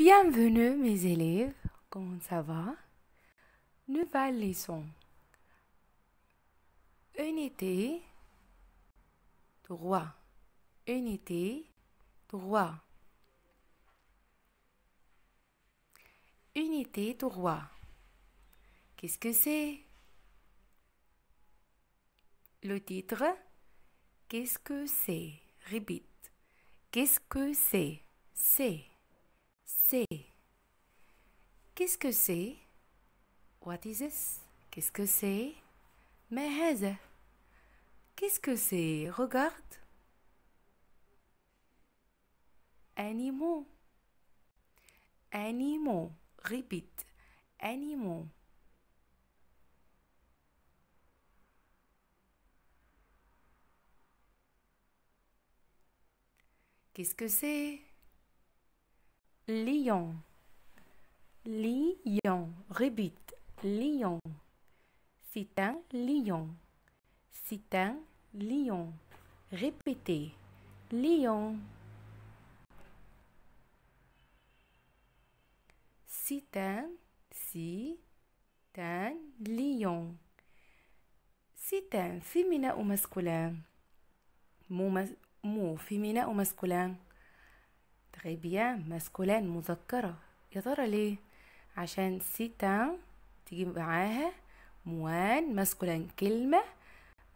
Bienvenue mes élèves, comment ça va Nouvelle leçon. Unité, droit. Unité, droit. Unité, droit. Qu'est-ce que c'est Le titre, qu'est-ce que c'est Répète. Qu'est-ce que c'est C'est. Qu'est-ce que c'est What is this Qu'est-ce que c'est Mais Qu'est-ce que c'est Regarde. Animaux. Animaux. Répète. Animaux. Qu'est-ce que c'est lion, lion, répète, lion. C'est un lion, c'est un lion. Répétez, lion. C'est un, c'est un lion. C'est un féminin ou masculin. Mou, mou féminin ou masculin. بيان ماسكولان مذكرة يا ترى ليه عشان سيتان تيجي معاها موان ماسكولان كلمة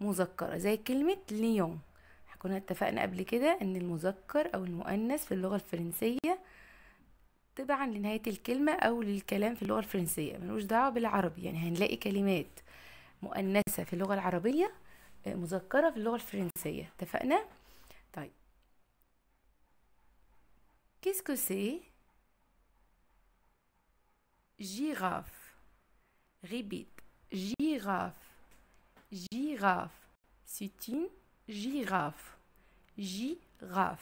مذكرة زي كلمة ليون كنا اتفقنا قبل كده ان المذكر او المؤنث في اللغة الفرنسية تبعا لنهاية الكلمة او للكلام في اللغة الفرنسية ملوش دعوة بالعربي يعني هنلاقي كلمات مؤنثة في اللغة العربية آه، مذكرة في اللغة الفرنسية اتفقنا Qu'est-ce que c'est Girafe. ribit, Girafe. Girafe. C'est une girafe. Girafe.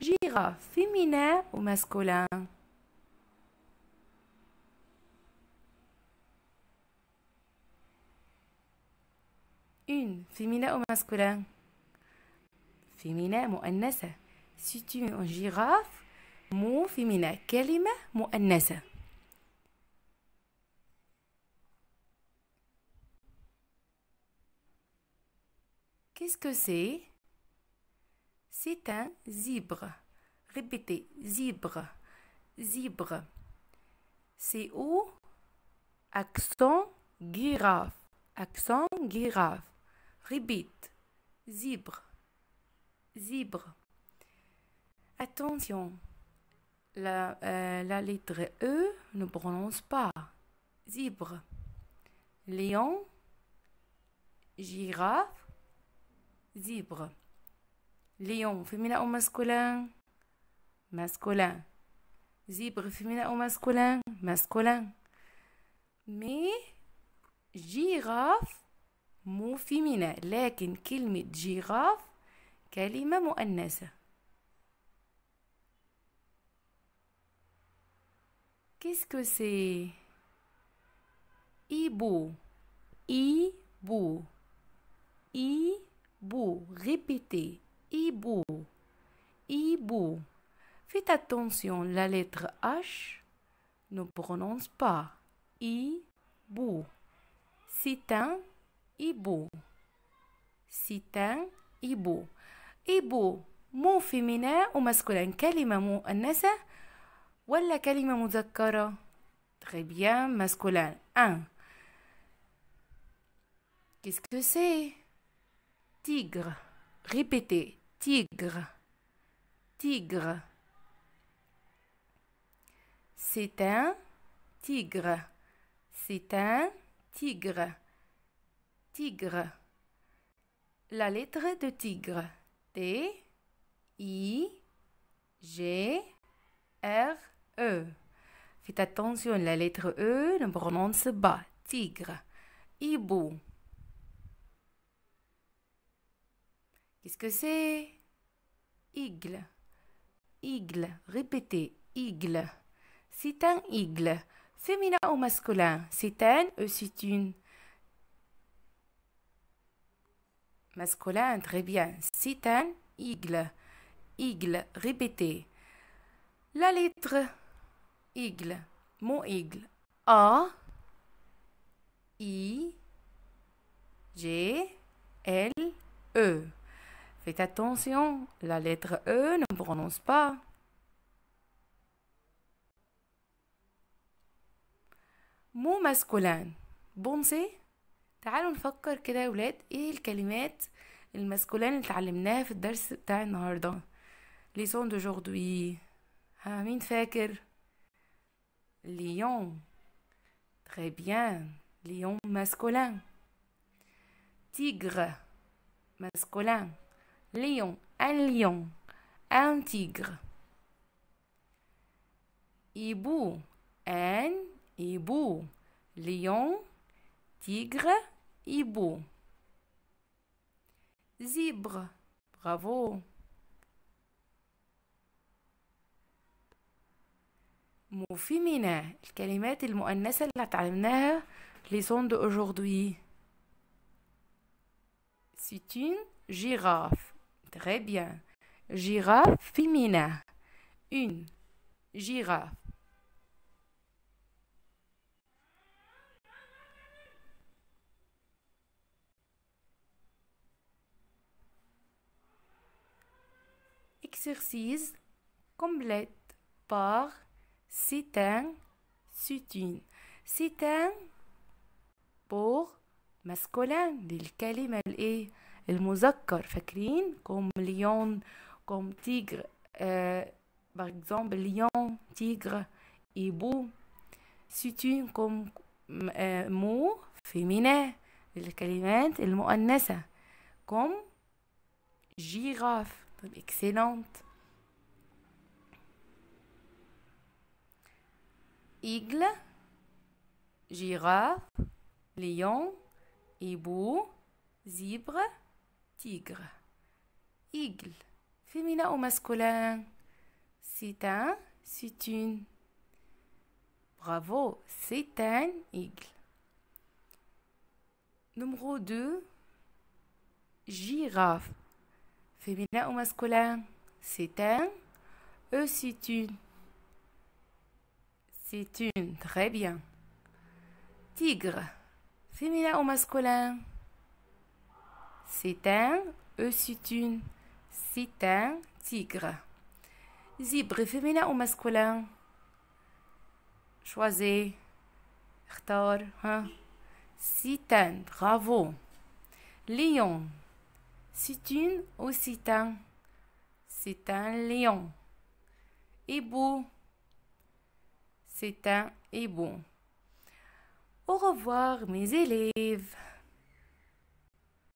Girafe féminin ou masculin Une féminin ou masculin Féminin, مؤنثة. C'est une girafe مو فيمينا كلمة Qu'est-ce que c'est C'est un zibre. Répétez, zibre, zibre. C'est où Accent girafe, accent girafe. Répète, zibre, zibre. Attention, euh, la, lettre E ne prononce pas. zibre. lion, girafe, zibre. Lion, féminin ou masculin Masculin. Zibre, féminin ou masculin Masculin. Mais girafe, mot féminin. لكن me girafe, même مؤنثة. Qu'est-ce que c'est IBO? Ibu Ibu Répétez, IBO. IBO. Faites attention, la lettre H ne prononce pas Ibu C'est un IBO. C'est un IBO. IBO. mot féminin ou masculin, en nasa ولا كلمة مذكرة Très bien, masculin. 1. Qu'est-ce que c'est Tigre. Répétez. Tigre. Tigre. C'est un tigre. C'est un tigre. Tigre. La lettre de tigre. T. I. G. R. E. Faites attention, la lettre E ne prononce pas. Tigre. Hibou. Qu'est-ce que c'est Igle. Igle. Répétez. Igle. C'est un igle. Féminin ou masculin C'est un ou c'est une Masculin, très bien. C'est un igle. Igle, répétez. La lettre Igle. Mon igle. A. I. G. L. E. Faites attention, la lettre E ne prononce pas. Mot masculin. Bon, بونسي تعالوا نفكر كده يا ولاد ايه الكلمات الماسكولان اللي اتعلمناها في الدرس بتاع النهارده ليسون دو جوردوي ها مين فاكر lion. Très bien, lion masculin. Tigre masculin. Lion, un lion, un tigre. Hibou, un hibou. Lion, tigre, hibou. Zibre, bravo. les الكلمات المؤنثة la هتعلمناها les ondes aujourd'hui. C'est une girafe. Très bien. Girafe féminin. Une girafe. Exercice complète par سيتان ستين سيتان pour masculin للكلمة الايه المذكر فاكرين كوم ليون كوم تيغر آه par exemple lion tigre hibou ستين كوم آه مو féminin للكلمات المؤنثة كوم جيراف طيب excellente Igle, girafe, lion, hibou, zèbre, tigre. Igle, féminin ou masculin C'est un, c'est une. Bravo, c'est un igle. Numéro 2, girafe. Féminin ou masculin C'est un, eux c'est une. C'est une. Très bien. Tigre. Féminin ou masculin C'est un. Eux, c'est une. C'est un tigre. Zibre. Féminin ou masculin Choisis. Hein? un Lion. C'est une une c'est un? C'est un. Lion. ibou c'est un et bon. Au revoir mes élèves.